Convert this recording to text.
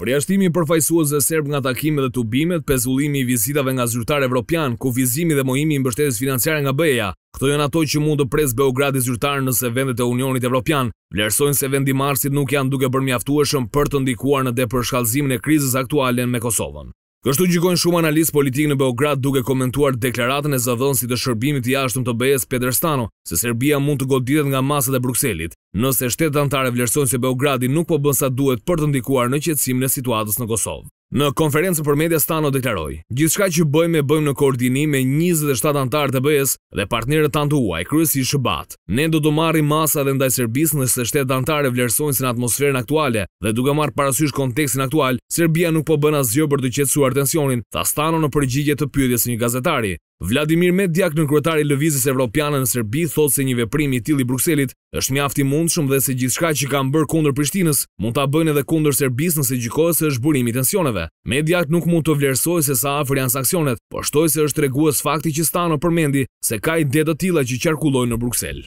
Përjashtimi përfajsuaz e serb nga takime dhe tubimet, pezullimi i vizitave nga zyrtar evropian, ku vizimi dhe mojimi i mbështetis financiare nga BE-ja, këto janë ato që mund të presë Beogradi zyrtar nëse vendet e Unionit Evropian, vlerësojnë se vendi marsit nuk janë duke mjaftueshëm për të ndikuar në depërshkallëzimin e krizës aktualen me Kosovën. Kështu gjikojnë shumë analistë politikë në Beograd duke komentuar deklaratën e zëdhënësit si të shërbimit i ashtëm të bëjes Peder Stano, se Serbia mund të goditet nga masët e Bruxellit, nëse shtetë dantare vlerësojnë se Beogradi nuk po bënë sa duhet për të ndikuar në qëtsim në situatës në Kosovë. Në konferencën për media stano deklaroj, shka që bëjmë e bëjmë në koordinim me 27 antarë të bëjes dhe partnerët të nduaj, kryës i shëbat. Ne do të marri masa dhe ndaj Serbis nëse shtetë të antarë e vlerësojnë si në atmosferën aktuale dhe duke marrë parasysh kontekstin aktual, Serbia nuk po bëna zjo për të qetsuar tensionin, ta stano në përgjigje të pyetjes një gazetari. Vladimir Medjak në kretari Lëvizis Evropiane në Serbi thot se një veprimi i tili Bruxellit është mjafti mund shumë dhe se gjithë shka që ka më bërë kunder Prishtinës mund të bëjnë edhe kunder Serbis nëse gjikohet se është burimi tensioneve. Medjak nuk mund të vlerësoj se sa afer janë saksionet, po shtoj se është reguës fakti që stano përmendi se ka i dedo tila që qarkulloj në Bruxell.